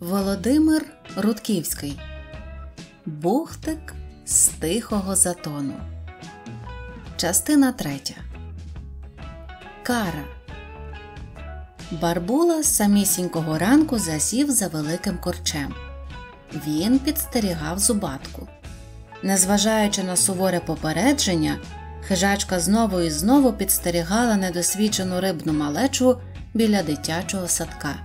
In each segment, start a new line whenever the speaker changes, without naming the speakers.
Володимир Рудківський Бухтик з тихого затону. Частина третя. Кара. Барбула з самісінького ранку засів за великим корчем. Він підстерігав зубатку. Незважаючи на суворе попередження, хижачка знову і знову підстерігала недосвідчену рибну малечу біля дитячого садка.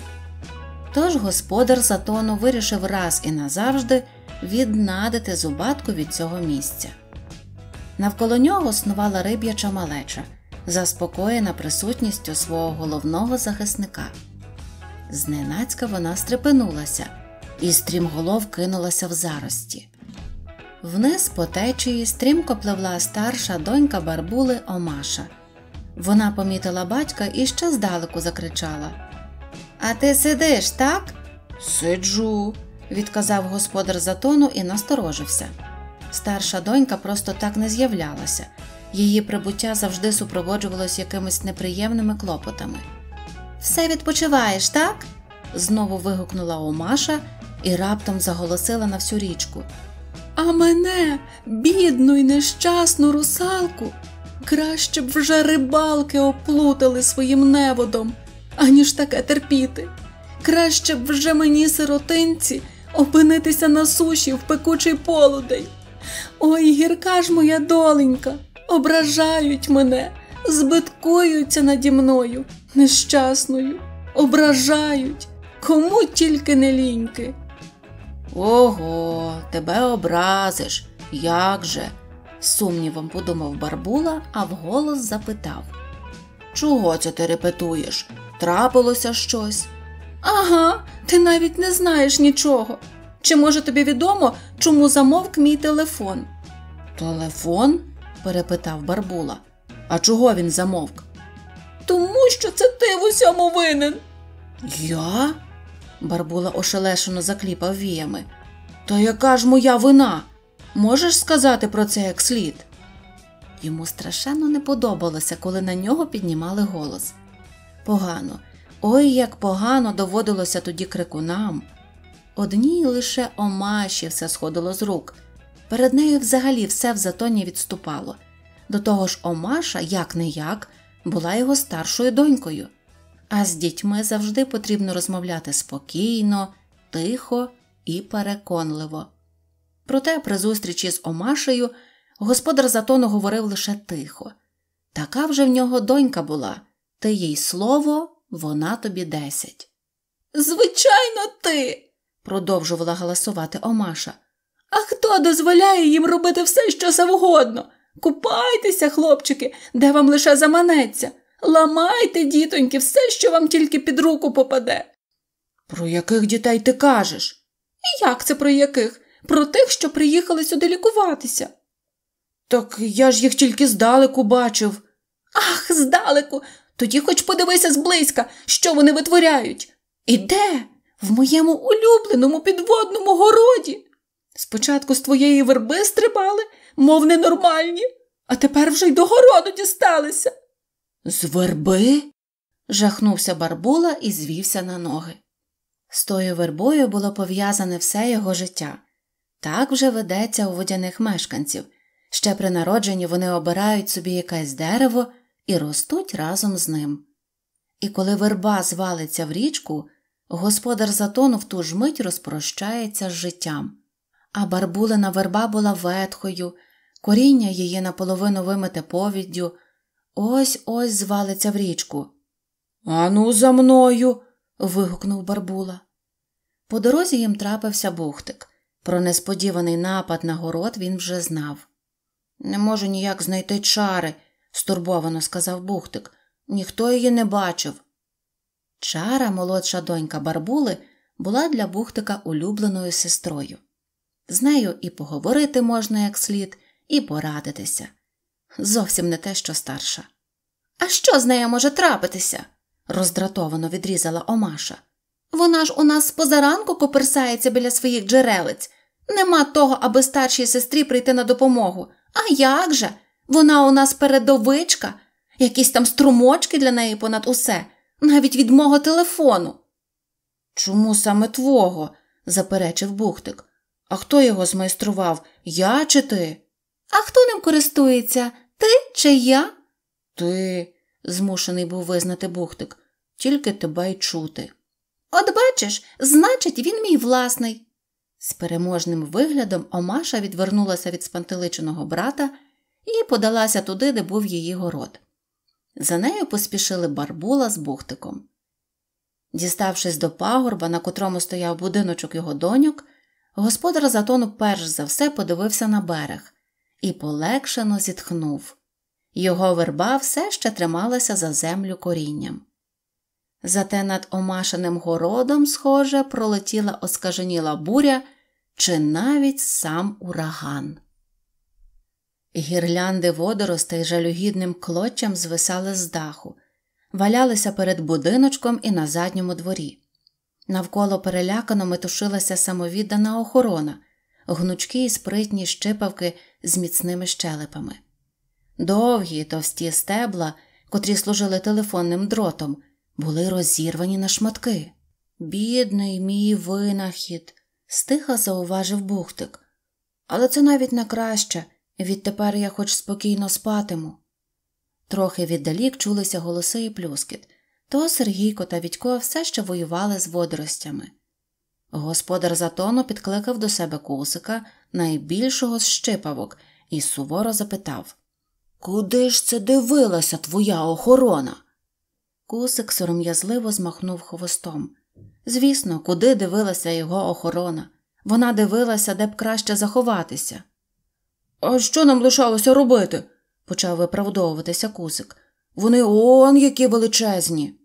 Тож господар затону вирішив раз і назавжди віднадити зубатку від цього місця. Навколо нього снувала риб'яча малеча, заспокоєна присутністю свого головного захисника. Зненацька вона стрепенулася і стрімголов кинулася в зарості. Вниз по течії стрімко пливла старша донька барбули Омаша. Вона помітила батька і ще здалеку закричала а ти сидиш, так? Сиджу, відказав господар затону і насторожився. Старша донька просто так не з'являлася. Її прибуття завжди супроводжувалось якимись неприємними клопотами. Все відпочиваєш, так? знову вигукнула Омаша і раптом заголосила на всю річку. А
мене, бідну й нещасну русалку, краще б вже рибалки оплутали своїм неводом аніж таке терпіти. Краще б вже мені, сиротинці, опинитися на суші в пекучий полудень. Ой, гірка ж моя доленька, ображають мене, збиткуються наді мною, нещасною, ображають, кому тільки не ліньки.
Ого,
тебе образиш,
як же? сумнівом подумав Барбула, а вголос запитав. Чого це ти репетуєш? трапилося щось. Ага,
ти навіть не знаєш нічого. Чи може тобі відомо, чому замовк мій телефон?
Телефон? перепитав Барбула. А чого він замовк? Тому що це ти в усьому винен. Я? Барбула ошелешено закліпав віями. Та яка ж моя вина? Можеш сказати про це як слід? Йому страшенно не подобалося, коли на нього піднімали голос погано. Ой, як погано доводилося тоді крикунам. Одній лише омаші все сходило з рук. Перед нею взагалі все в затоні відступало. До того ж, Омаша, як не як, була його старшою донькою. А з дітьми завжди потрібно розмовляти спокійно, тихо і переконливо. Проте, при зустрічі з Омашею, господар затону говорив лише тихо така вже в нього донька була. Ти їй слово, вона тобі десять.
Звичайно, ти, продовжувала галасувати Омаша. А хто дозволяє їм робити все, що завгодно? Купайтеся, хлопчики, де вам лише заманеться. Ламайте, дітоньки, все, що вам тільки під руку попаде. Про яких дітей ти кажеш? Як це про яких? Про тих, що приїхали сюди лікуватися. Так я ж їх тільки здалеку бачив. Ах, здалеку, тоді хоч подивися зблизька, що вони витворяють. І де? В моєму улюбленому підводному городі. Спочатку з твоєї верби стрибали, мов ненормальні, а тепер вже й до городу дісталися.
З верби? жахнувся барбула і
звівся на ноги.
З тою вербою було пов'язане все його життя. Так вже ведеться у водяних мешканців. Ще при народженні вони обирають собі якесь дерево, і ростуть разом з ним. І коли верба звалиться в річку, господар затону в ту ж мить розпрощається з життям. А барбулина верба була ветхою, коріння її наполовину вимите повіддю, ось ось звалиться в річку. Ану, за мною. вигукнув барбула. По дорозі їм трапився бухтик. Про несподіваний напад на город він вже знав. Не можу ніяк знайти чари, стурбовано сказав Бухтик. Ніхто її не бачив. Чара, молодша донька Барбули, була для Бухтика улюбленою сестрою. З нею і поговорити можна як слід, і порадитися. Зовсім не те, що старша. А що з нею може трапитися? роздратовано відрізала Омаша. Вона ж у нас позаранку коперсається біля своїх джерелиць. Нема того, аби старшій сестрі прийти на допомогу. А як же? Вона у нас передовичка, якісь там струмочки для неї понад усе, навіть від мого телефону. Чому саме твого? заперечив Бухтик. А хто його змайстрував? Я чи ти? А хто ним користується? Ти чи я? Ти, змушений був визнати Бухтик, тільки тебе й чути. От бачиш, значить, він мій власний. З переможним виглядом Омаша відвернулася від спантеличеного брата і подалася туди, де був її город. За нею поспішили барбула з бухтиком. Діставшись до пагорба, на котрому стояв будиночок його доньок, господар затону перш за все подивився на берег і полегшено зітхнув. Його верба все ще трималася за землю корінням. Зате над омашеним городом, схоже, пролетіла оскаженіла буря чи навіть сам ураган. Гірлянди водоростей жалюгідним клочем звисали з даху, валялися перед будиночком і на задньому дворі. Навколо перелякано метушилася самовіддана охорона, гнучки і спритні щипавки з міцними щелепами. Довгі товсті стебла, котрі служили телефонним дротом, були розірвані на шматки. Бідний мій винахід, стиха зауважив Бухтик. Але це навіть на краще. Відтепер я хоч спокійно спатиму. Трохи віддалік чулися голоси і плюскіт, то Сергійко та Відько все ще воювали з водоростями. Господар затону підкликав до себе кусика, найбільшого з щипавок, і суворо запитав Куди ж це дивилася твоя охорона? Кусик сором'язливо змахнув хвостом. Звісно, куди дивилася його охорона. Вона дивилася, де б краще заховатися. А що нам лишалося робити? почав виправдовуватися кусик. Вони он які величезні.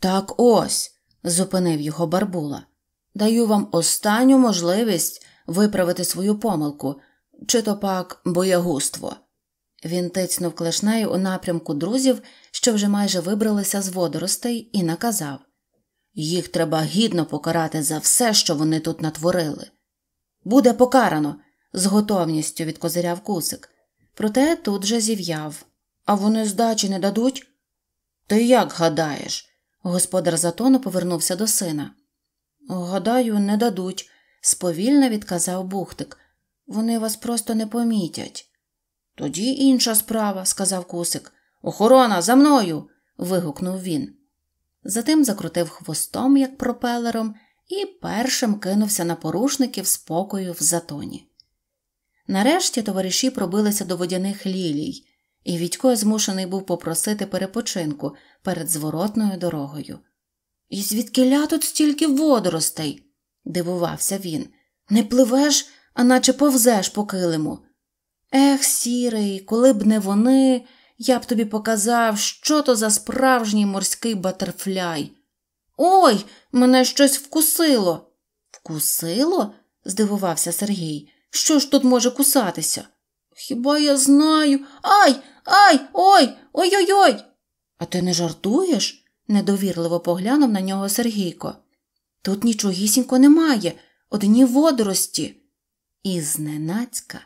Так ось, зупинив його барбула. Даю вам останню можливість виправити свою помилку, чи то пак боягуство. Він тицнув клешнею у напрямку друзів, що вже майже вибралися з водоростей, і наказав їх треба гідно покарати за все, що вони тут натворили. Буде покарано, з готовністю відкозиряв кусик. Проте тут же зів'яв. А вони здачі не дадуть? Ти як гадаєш? Господар затону повернувся до сина. Гадаю, не дадуть, сповільно відказав Бухтик. Вони вас просто не помітять. Тоді інша справа, сказав кусик. Охорона за мною. вигукнув він. Затим закрутив хвостом, як пропелером, і першим кинувся на порушників спокою в затоні. Нарешті товариші пробилися до водяних лілій, і Відько змушений був попросити перепочинку перед зворотною дорогою. І звідкиля тут стільки водоростей? дивувався він. Не пливеш, а наче повзеш по килиму. Ех, сірий, коли б не вони, я б тобі показав, що то за справжній морський батерфляй. Ой, мене щось вкусило. Вкусило? здивувався Сергій. Що ж тут може кусатися? Хіба я знаю? Ай, ай, ой, ой-ой-ой. А ти не жартуєш? недовірливо поглянув на нього Сергійко. Тут нічогісінько немає, одні водорості. І зненацька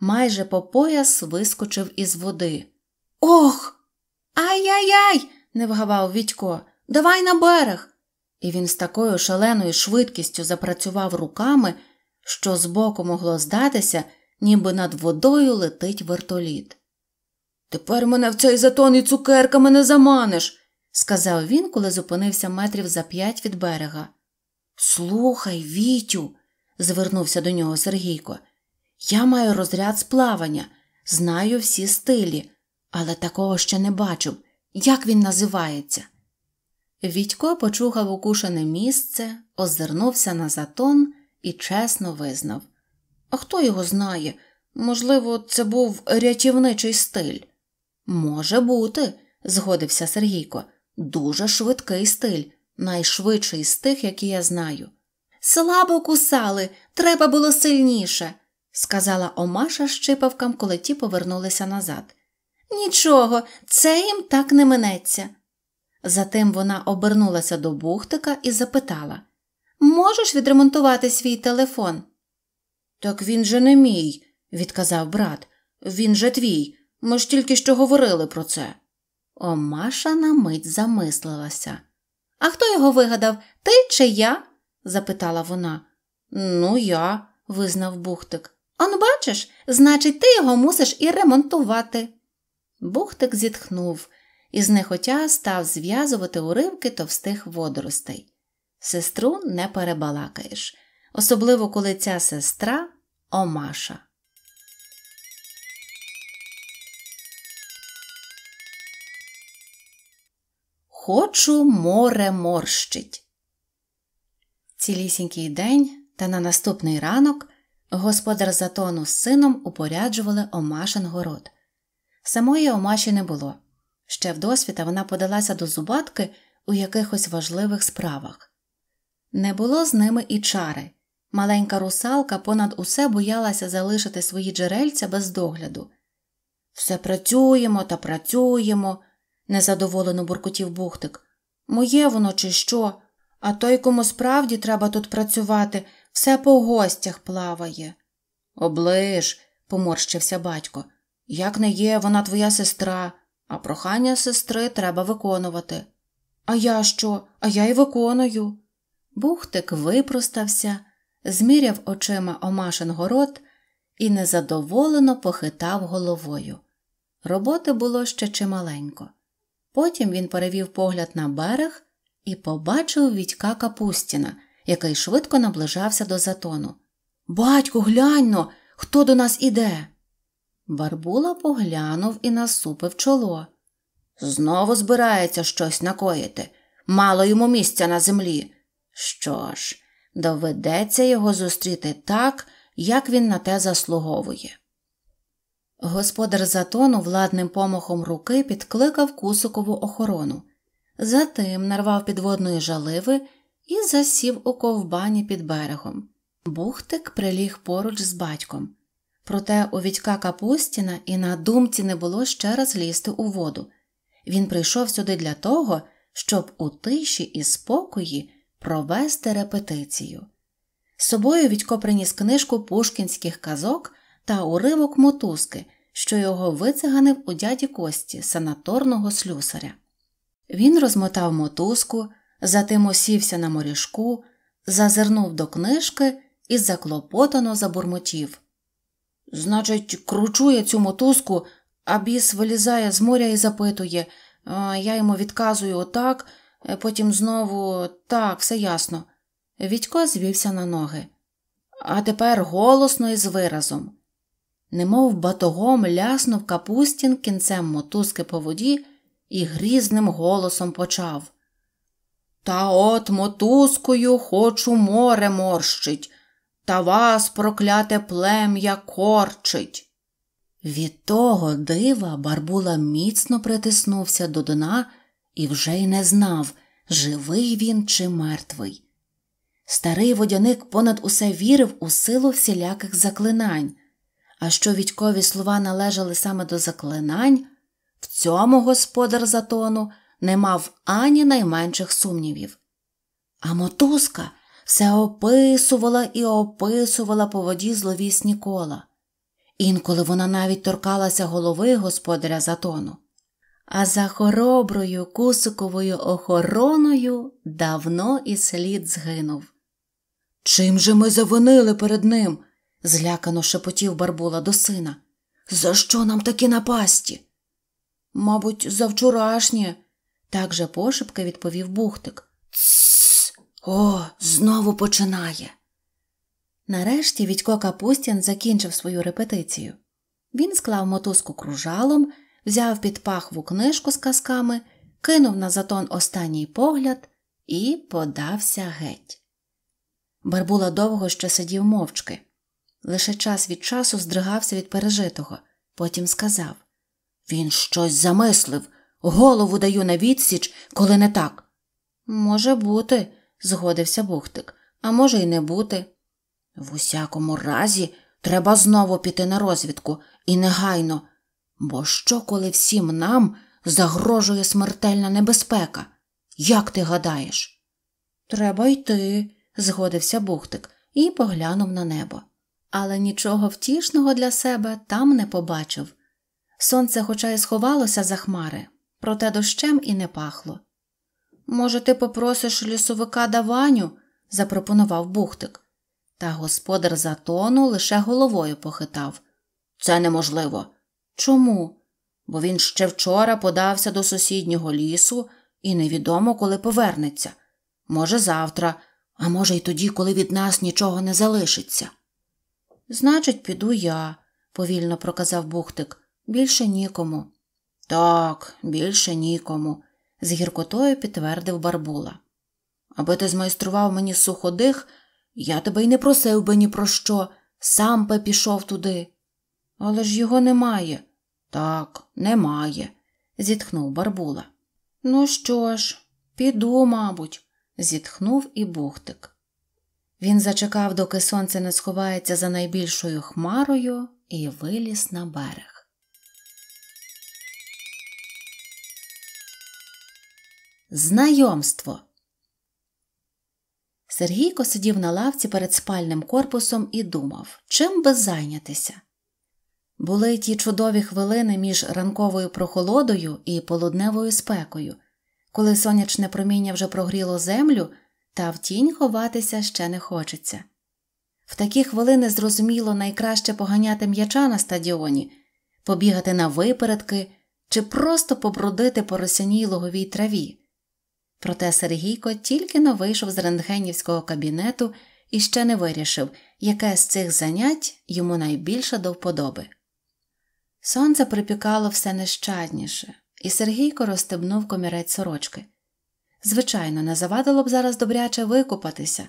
майже по пояс вискочив із води. Ох! Ай-яй-яй! не вгавав Відько. Давай на берег. І він з такою шаленою швидкістю запрацював руками, що збоку могло здатися, ніби над водою летить вертоліт. Тепер мене в цей затон і цукерками не заманиш, сказав він, коли зупинився метрів за п'ять від берега. Слухай, Вітю, звернувся до нього Сергійко. Я маю розряд з плавання, знаю всі стилі, але такого ще не бачив. Як він називається? Вітько почухав укушене місце, озирнувся на затон і чесно визнав. А хто його знає? Можливо, це був рятівничий стиль. Може бути, згодився Сергійко. Дуже швидкий стиль, найшвидший з тих, які я знаю. Слабо кусали, треба було сильніше, сказала Омаша щипавкам, коли ті повернулися назад. Нічого, це їм так не минеться. Затим вона обернулася до Бухтика і запитала Можеш відремонтувати свій телефон? Так він же не мій, відказав брат. Він же твій. Ми ж тільки що говорили про це. Омаша на мить замислилася. А хто його вигадав, ти чи я? запитала вона. Ну, я, визнав Бухтик. Он бачиш, значить, ти його мусиш і ремонтувати. Бухтик зітхнув і знехотя став зв'язувати уривки товстих водоростей. Сестру не перебалакаєш, особливо коли ця сестра Омаша. Хочу море морщить. Цілісінький день та на наступний ранок господар Затону з сином упоряджували Омашин город. Самої Омаші не було. Ще в досвіта вона подалася до зубатки у якихось важливих справах. Не було з ними і чари. Маленька русалка понад усе боялася залишити свої джерельця без догляду. Все працюємо та працюємо, незадоволено буркотів бухтик. Моє воно, чи що? А той, кому справді треба тут працювати, все по гостях плаває. Оближ, поморщився батько. Як не є, вона твоя сестра, а прохання сестри треба виконувати. А я що? А я й виконую. Бухтик випростався, зміряв очима Омашин город і незадоволено похитав головою. Роботи було ще чималенько. Потім він перевів погляд на берег і побачив Вітька Капустіна, який швидко наближався до затону. Батьку, гляньно, хто до нас іде? Барбула поглянув і насупив чоло. Знову збирається щось накоїти. Мало йому місця на землі. Що ж, доведеться його зустріти так, як він на те заслуговує. Господар затону владним помахом руки підкликав кусокову охорону, затим нарвав підводної жаливи і засів у ковбані під берегом. Бухтик приліг поруч з батьком. Проте у Вітька Капустіна і на думці не було ще раз лізти у воду. Він прийшов сюди для того, щоб у тиші і спокої провести репетицію. З собою Відько приніс книжку пушкінських казок та уривок мотузки, що його вициганив у дяді Кості, санаторного слюсаря. Він розмотав мотузку, затим осівся на морішку, зазирнув до книжки і заклопотано забурмотів. Значить, кручу я цю мотузку, а біс вилізає з моря і запитує, а я йому відказую отак. Е, потім знову так, все ясно. Відько звівся на ноги. А тепер голосно і з виразом. Немов батогом ляснув капустін кінцем мотузки по воді і грізним голосом почав. Та от мотузкою хочу море морщить, та вас прокляте плем'я корчить. Від того дива Барбула міцно притиснувся до дна і вже й не знав, живий він чи мертвий. Старий водяник понад усе вірив у силу всіляких заклинань, а що відькові слова належали саме до заклинань, в цьому господар затону не мав ані найменших сумнівів. А мотузка все описувала і описувала по воді зловісні кола. Інколи вона навіть торкалася голови господаря затону а за хороброю кусиковою охороною давно і слід згинув. Чим же ми завинили перед ним? злякано шепотів Барбула до сина. За що нам такі напасті? Мабуть, за вчорашнє, так же пошепки відповів Бухтик. Тссс, о, знову починає. Нарешті Відько Капустін закінчив свою репетицію. Він склав мотузку кружалом взяв під пахву книжку з казками, кинув на затон останній погляд і подався геть. Барбула довго ще сидів мовчки, лише час від часу здригався від пережитого, потім сказав Він щось замислив, голову даю на відсіч, коли не так. Може бути, згодився Бухтик, а може й не бути. В усякому разі, треба знову піти на розвідку і негайно. Бо що, коли всім нам загрожує смертельна небезпека? Як ти гадаєш? Треба йти, згодився Бухтик і поглянув на небо. Але нічого втішного для себе там не побачив. Сонце, хоча й сховалося за хмари, проте дощем і не пахло. Може, ти попросиш лісовика даваню? запропонував Бухтик. Та господар затону лише головою похитав. Це неможливо. Чому? Бо він ще вчора подався до сусіднього лісу і невідомо, коли повернеться. Може, завтра, а може, й тоді, коли від нас нічого не залишиться. Значить, піду я, повільно проказав Бухтик, більше нікому. Так, більше нікому, з гіркотою підтвердив Барбула. Аби ти змайстрував мені суходих, я тебе й не просив би ні про що, сам би пішов туди. Але ж його немає. Так, немає, зітхнув Барбула. Ну що ж, піду, мабуть, зітхнув і бухтик. Він зачекав, доки сонце не сховається за найбільшою хмарою, і виліз на берег. Знайомство. Сергійко сидів на лавці перед спальним корпусом і думав, чим би зайнятися. Були ті чудові хвилини між ранковою прохолодою і полудневою спекою, коли сонячне проміння вже прогріло землю, та в тінь ховатися ще не хочеться. В такі хвилини зрозуміло найкраще поганяти м'яча на стадіоні, побігати на випередки чи просто побродити по росяній луговій траві. Проте Сергійко тільки но вийшов з рентгенівського кабінету і ще не вирішив, яке з цих занять йому найбільше до вподоби. Сонце припікало все нещадніше, і Сергійко розстебнув комірець сорочки. Звичайно, не завадило б зараз добряче викупатися,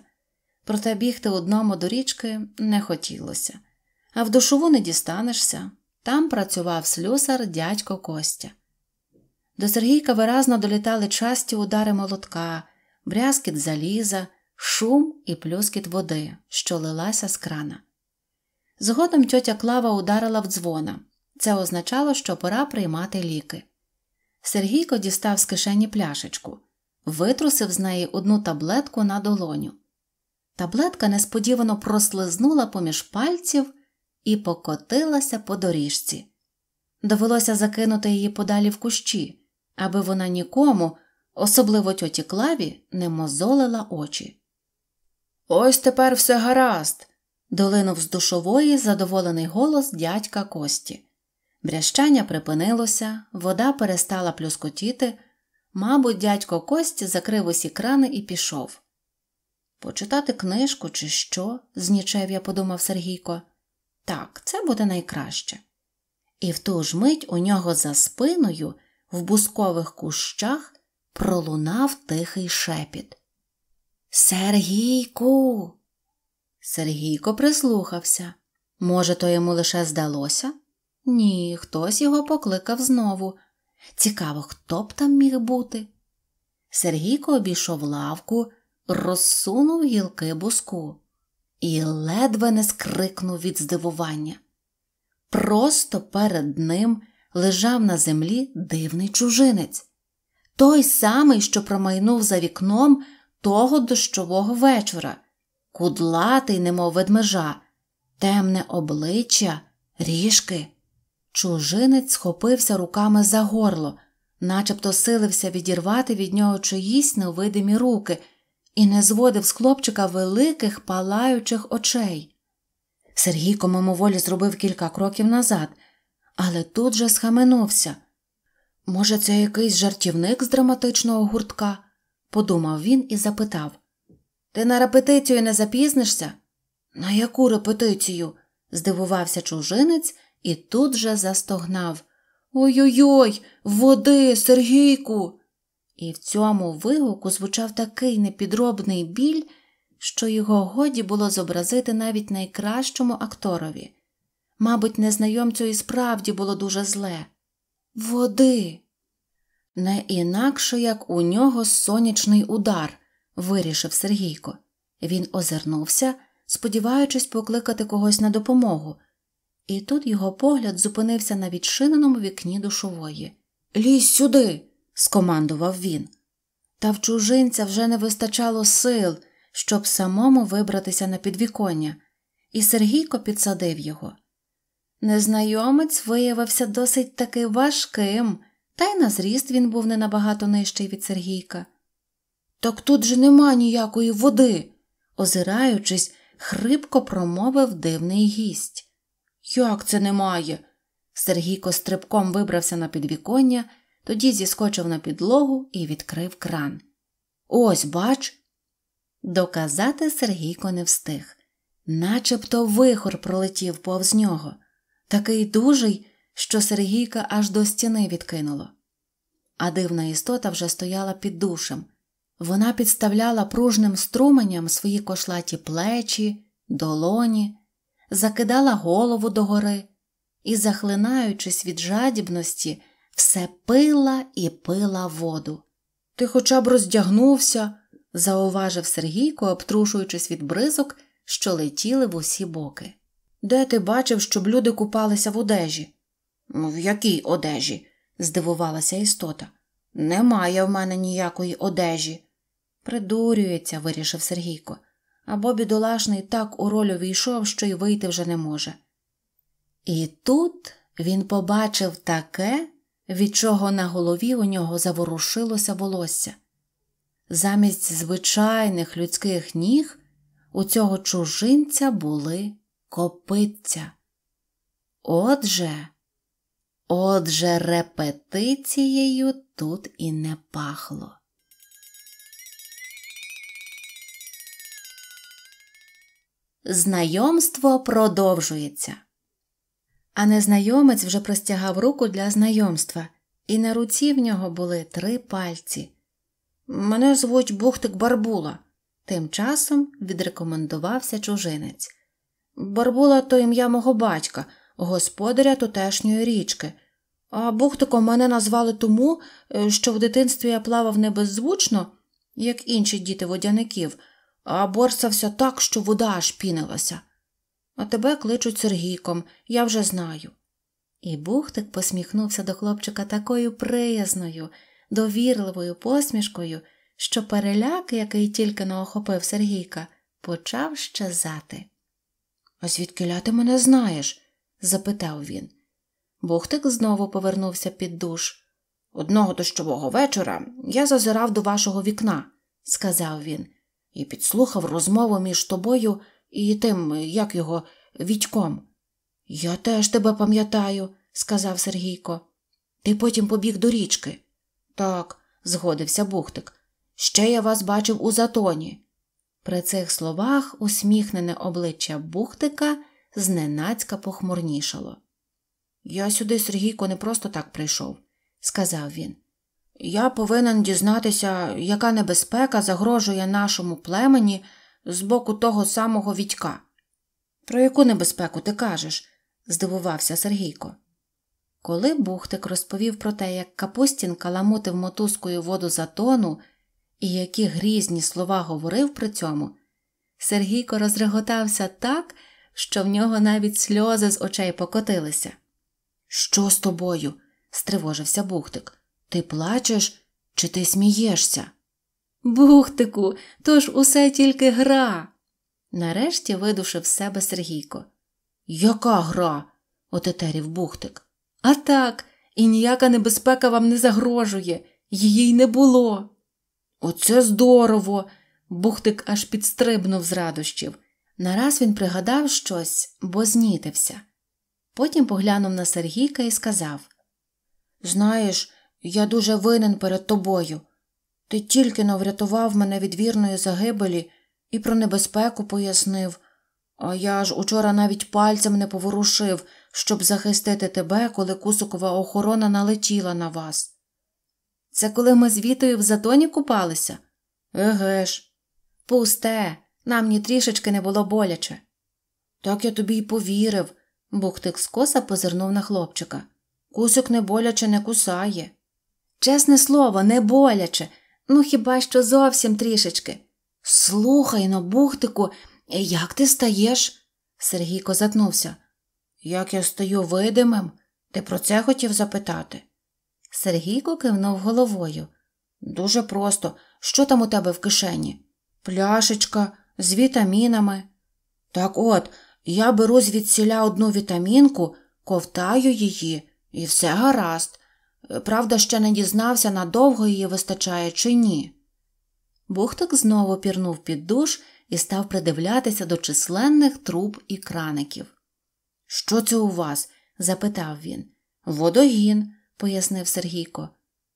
проте бігти одному до річки не хотілося, а в душову не дістанешся. Там працював слюсар дядько Костя. До Сергійка виразно долітали часті удари молотка, брязкіт заліза, шум і плюскіт води, що лилася з крана. Згодом тьотя Клава ударила в дзвона, це означало, що пора приймати ліки. Сергійко дістав з кишені пляшечку, витрусив з неї одну таблетку на долоню. Таблетка несподівано прослизнула поміж пальців і покотилася по доріжці. Довелося закинути її подалі в кущі, аби вона нікому, особливо тьоті клаві, не мозолила очі. Ось тепер все гаразд. долинув з душової задоволений голос дядька Кості. Брящання припинилося, вода перестала плюскотіти. Мабуть, дядько Костя закрив усі крани і пішов. Почитати книжку, чи що, знічев'я подумав Сергійко. Так, це буде найкраще. І в ту ж мить у нього за спиною, в бускових кущах, пролунав тихий шепіт. Сергійку. Сергійко прислухався. Може, то йому лише здалося? Ні, хтось його покликав знову. Цікаво, хто б там міг бути. Сергійко обійшов лавку, розсунув гілки буску і ледве не скрикнув від здивування. Просто перед ним лежав на землі дивний чужинець, той самий, що промайнув за вікном того дощового вечора, кудлатий, немов ведмежа, темне обличчя, ріжки. Чужинець схопився руками за горло, начебто силився відірвати від нього чиїсь невидимі руки і не зводив з хлопчика великих палаючих очей. Сергійко мимоволі зробив кілька кроків назад, але тут же схаменувся. Може, це якийсь жартівник з драматичного гуртка? подумав він і запитав. Ти на репетицію не запізнишся? На яку репетицію? здивувався чужинець і тут же застогнав Ой-ой-ой, води, Сергійку! І в цьому вигуку звучав такий непідробний біль, що його годі було зобразити навіть найкращому акторові. Мабуть, незнайомцю і справді було дуже зле. Води. Не інакше, як у нього сонячний удар, вирішив Сергійко. Він озирнувся, сподіваючись покликати когось на допомогу, і тут його погляд зупинився на відчиненому вікні душової. Лізь сюди, скомандував він. Та в чужинця вже не вистачало сил, щоб самому вибратися на підвіконня, і Сергійко підсадив його. Незнайомець виявився досить таки важким, та й на зріст він був не набагато нижчий від Сергійка. Так тут же нема ніякої води, озираючись, хрипко промовив дивний гість. Як це немає? Сергійко стрибком вибрався на підвіконня, тоді зіскочив на підлогу і відкрив кран. Ось, бач. Доказати Сергійко не встиг, начебто вихор пролетів повз нього, такий дужий, що Сергійка аж до стіни відкинуло. А дивна істота вже стояла під душем. Вона підставляла пружним струменям свої кошлаті плечі, долоні, закидала голову догори і, захлинаючись від жадібності, все пила і пила воду. Ти хоча б роздягнувся, зауважив Сергійко, обтрушуючись від бризок, що летіли в усі боки. Де ти бачив, щоб люди купалися в одежі? Ну, в якій одежі? здивувалася істота. Немає в мене ніякої одежі. Придурюється, вирішив Сергійко або бідолашний так у роль увійшов, що й вийти вже не може. І тут він побачив таке, від чого на голові у нього заворушилося волосся. Замість звичайних людських ніг у цього чужинця були копитця. Отже, отже, репетицією тут і не пахло. Знайомство продовжується. А незнайомець вже простягав руку для знайомства, і на руці в нього були три пальці. Мене звуть Бухтик Барбула, тим часом відрекомендувався чужинець. Барбула то ім'я мого батька, господаря тутешньої річки, а Бухтиком мене назвали тому, е, що в дитинстві я плавав не як інші діти водяників а борсався так, що вода аж пінилася. А тебе кличуть Сергійком, я вже знаю. І Бухтик посміхнувся до хлопчика такою приязною, довірливою посмішкою, що переляк, який тільки наохопив Сергійка, почав щезати. А звідки ля ти мене знаєш? запитав він. Бухтик знову повернувся під душ. Одного дощового вечора я зазирав до вашого вікна, сказав він, і підслухав розмову між тобою і тим, як його, Вітьком. Я теж тебе пам'ятаю, сказав Сергійко. Ти потім побіг до річки. Так, згодився Бухтик. Ще я вас бачив у затоні. При цих словах усміхнене обличчя Бухтика зненацька похмурнішало. Я сюди, Сергійко, не просто так прийшов, сказав він. Я повинен дізнатися, яка небезпека загрожує нашому племені з боку того самого Вітька. Про яку небезпеку ти кажеш? здивувався Сергійко. Коли Бухтик розповів про те, як Капустін каламутив мотузкою воду за тону і які грізні слова говорив при цьому, Сергійко розреготався так, що в нього навіть сльози з очей покотилися. Що з тобою? стривожився Бухтик. Ти плачеш чи ти смієшся?
Бухтику, то ж усе тільки гра.
Нарешті видушив себе Сергійко. Яка гра?
отетерів бухтик. А так, і ніяка небезпека вам не загрожує, її й не було. Оце здорово. Бухтик аж підстрибнув
з радощів. Нараз він пригадав щось, бо знітився. Потім поглянув на Сергійка і сказав Знаєш, я дуже винен перед тобою. Ти тільки но врятував мене від вірної загибелі і про небезпеку пояснив, а я ж учора навіть пальцем не поворушив, щоб захистити тебе, коли кусокова охорона налетіла на вас. Це коли ми з Вітою в затоні купалися? Еге ж. Пусте, нам ні трішечки не було боляче. Так я тобі й повірив, бухтик скоса позирнув на хлопчика. Кусик не боляче не кусає. Чесне слово, не боляче, ну хіба що зовсім трішечки. Слухай но, ну, бухтику, як ти стаєш? Сергій козатнувся. Як я стаю видимим? Ти про це хотів запитати? Сергійко кивнув головою. Дуже просто, що там у тебе в кишені? Пляшечка з вітамінами. Так от, я беру звідсіля одну вітамінку, ковтаю її, і все гаразд. Правда, ще не дізнався, надовго її вистачає чи ні. Бухтик знову пірнув під душ і став придивлятися до численних труб і краників. Що це у вас? запитав він. Водогін, пояснив Сергійко.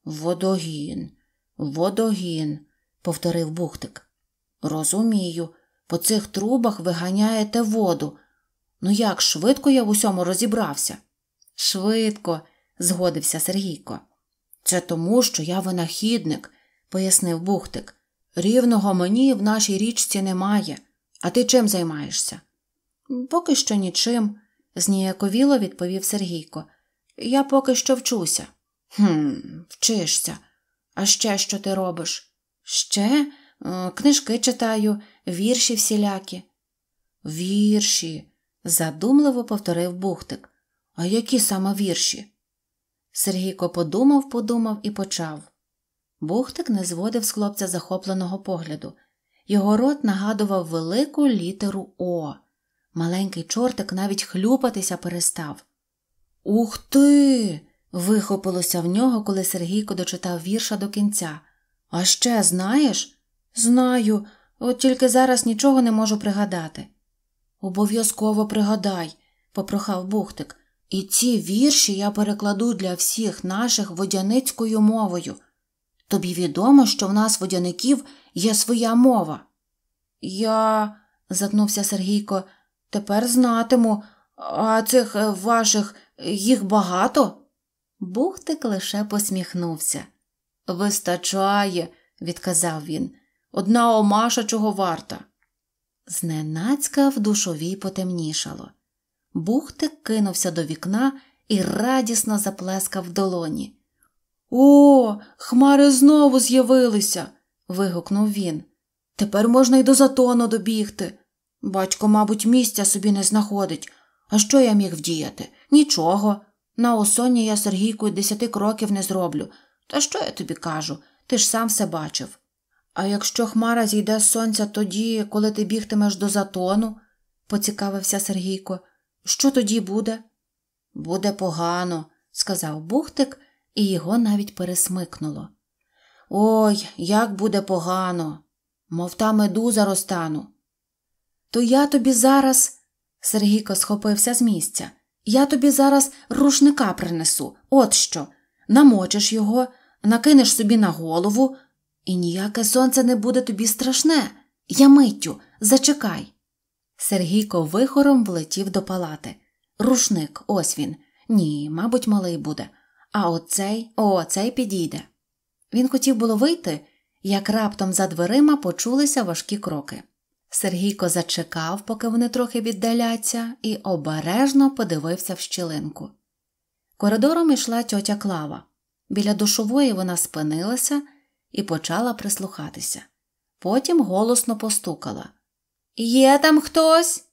Водогін, водогін, повторив Бухтик. Розумію, по цих трубах виганяєте воду. Ну як швидко я в усьому розібрався? Швидко згодився Сергійко. Це тому, що я винахідник, пояснив Бухтик. Рівного мені в нашій річці немає. А ти чим займаєшся? Поки що нічим, зніяковіло відповів Сергійко. Я поки що вчуся. «Хм, вчишся. А ще що ти робиш? Ще е, книжки читаю, вірші всілякі. Вірші, задумливо повторив Бухтик. А які саме вірші? Сергійко подумав, подумав і почав. Бухтик не зводив з хлопця захопленого погляду. Його рот нагадував велику літеру О. Маленький чортик навіть хлюпатися перестав. Ух ти! вихопилося в нього, коли Сергійко дочитав вірша до кінця. А ще знаєш? Знаю, от тільки зараз нічого не можу пригадати. Обов'язково пригадай, попрохав Бухтик. І ці вірші я перекладу для всіх наших водяницькою мовою. Тобі відомо, що в нас водяників є своя мова. Я, затнувся Сергійко, тепер знатиму, а цих е, ваших їх багато. Бухтик лише посміхнувся. Вистачає, відказав він. Одна омаша чого варта. Зненацька в душовій потемнішало. Бухтик кинувся до вікна і радісно заплескав долоні. О, хмари знову з'явилися. вигукнув він. Тепер можна й до затону добігти. Батько, мабуть, місця собі не знаходить. А що я міг вдіяти? Нічого. На осоні я Сергійку десяти кроків не зроблю. Та що я тобі кажу? Ти ж сам все бачив. А якщо хмара зійде з сонця тоді, коли ти бігтимеш до затону, поцікавився Сергійко. Що тоді буде? Буде погано, сказав Бухтик, і його навіть пересмикнуло. Ой, як буде погано, мов та медуза розтану. То я тобі зараз. Сергійко схопився з місця. Я тобі зараз рушника принесу, от що. Намочиш його, накинеш собі на голову, і ніяке сонце не буде тобі страшне. Я миттю, зачекай. Сергійко вихором влетів до палати. Рушник, ось він. Ні, мабуть, малий буде. А оцей, оцей підійде. Він хотів було вийти, як раптом за дверима почулися важкі кроки. Сергійко зачекав, поки вони трохи віддаляться, і обережно подивився в щілинку. Коридором йшла тьотя Клава. Біля душової вона спинилася і почала прислухатися. Потім голосно постукала. Є там хтось?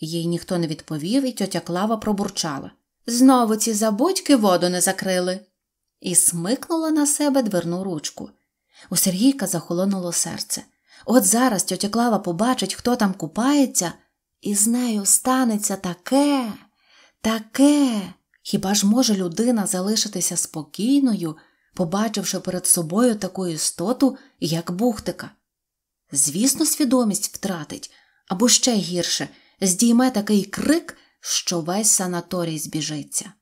Їй ніхто не відповів, і тьотя Клава пробурчала. Знову ці забудьки воду не закрили. І смикнула на себе дверну ручку. У Сергійка захолонуло серце. От зараз тьотя Клава побачить, хто там купається, і з нею станеться таке, таке. Хіба ж може людина залишитися спокійною, побачивши перед собою таку істоту, як бухтика? Звісно, свідомість втратить або ще гірше здійме такий крик, що весь санаторій збіжиться.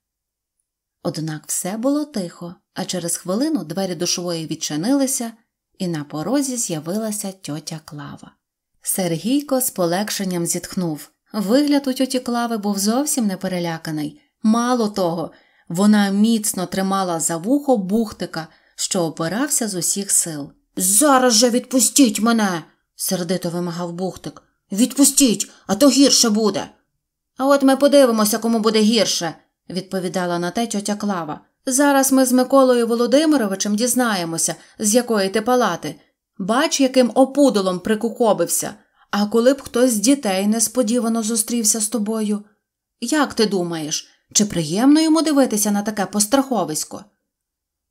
Однак все було тихо, а через хвилину двері душової відчинилися, і на порозі з'явилася тьотя Клава. Сергійко з полегшенням зітхнув. Вигляд у тьоті Клави був зовсім не переляканий. Мало того, вона міцно тримала за вухо бухтика, що опирався з усіх сил. Зараз же відпустіть мене, сердито вимагав бухтик. Відпустіть, а то гірше буде. А от ми подивимося, кому буде гірше, відповідала на те тьотя Клава. Зараз ми з Миколою Володимировичем дізнаємося, з якої ти палати. Бач, яким опудолом прикукобився. А коли б хтось з дітей несподівано зустрівся з тобою. Як ти думаєш, чи приємно йому дивитися на таке постраховисько?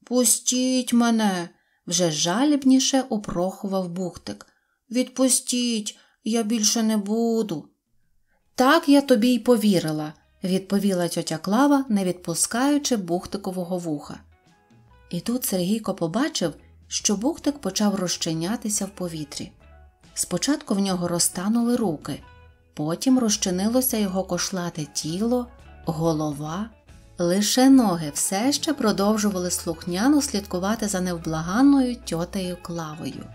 Пустіть мене, вже жалібніше упрохував Бухтик. Відпустіть, я більше не буду. Так я тобі й повірила, відповіла тьотя Клава, не відпускаючи бухтикового вуха. І тут Сергійко побачив, що бухтик почав розчинятися в повітрі. Спочатку в нього розтанули руки, потім розчинилося його кошлате тіло, голова, лише ноги все ще продовжували слухняно слідкувати за невблаганною тьотею Клавою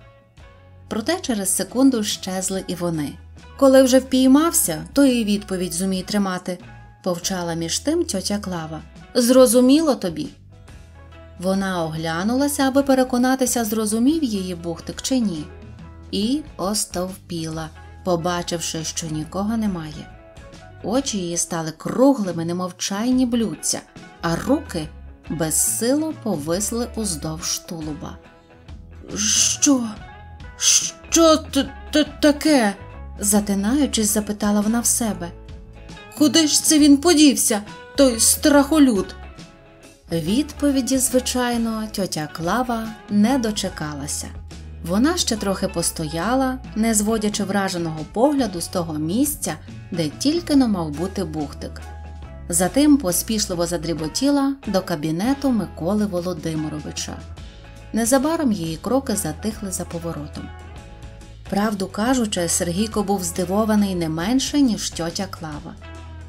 проте через секунду щезли і вони. Коли вже впіймався, то і відповідь зумій тримати, повчала між тим тьотя Клава. Зрозуміло тобі. Вона оглянулася, аби переконатися, зрозумів її бухтик чи ні, і остовпіла, побачивши, що нікого немає. Очі її стали круглими, немовчайні чайні блюдця, а руки безсило повисли уздовж тулуба. Що? Що це таке? затинаючись, запитала вона в себе. Куди ж це він подівся, той страхолюд? Відповіді, звичайно, тьотя Клава не дочекалася. Вона ще трохи постояла, не зводячи враженого погляду з того місця, де тільки но мав бути бухтик. Затим поспішливо задріботіла до кабінету Миколи Володимировича. Незабаром її кроки затихли за поворотом. Правду кажучи, Сергійко був здивований не менше, ніж тьотя Клава.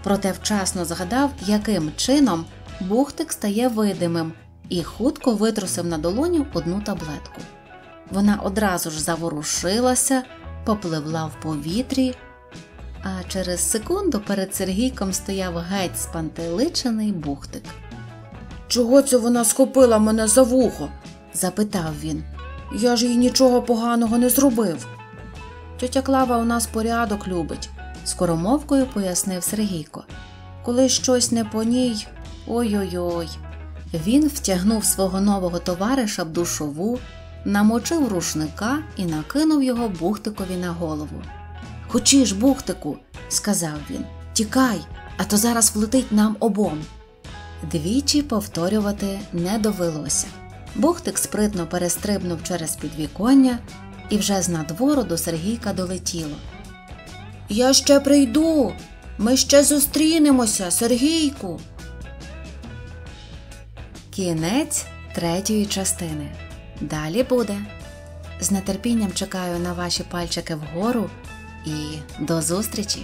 Проте вчасно згадав, яким чином бухтик стає видимим і хутко витрусив на долоню одну таблетку. Вона одразу ж заворушилася, попливла в повітрі, а через секунду перед Сергійком стояв геть спантеличений бухтик. Чого це вона схопила мене за вухо? запитав він. Я ж їй нічого поганого не зробив. Тетя Клава у нас порядок любить, скоромовкою пояснив Сергійко. Коли щось не по ній, ой-ой-ой. Він втягнув свого нового товариша в душову, намочив рушника і накинув його бухтикові на голову. ж, бухтику, сказав він, тікай, а то зараз влетить нам обом. Двічі повторювати не довелося. Бухтик спритно перестрибнув через підвіконня і вже з надвору до Сергійка долетіло. Я ще прийду, ми ще зустрінемося, Сергійку. Кінець третьої частини. Далі буде. З нетерпінням чекаю на ваші пальчики вгору і до зустрічі!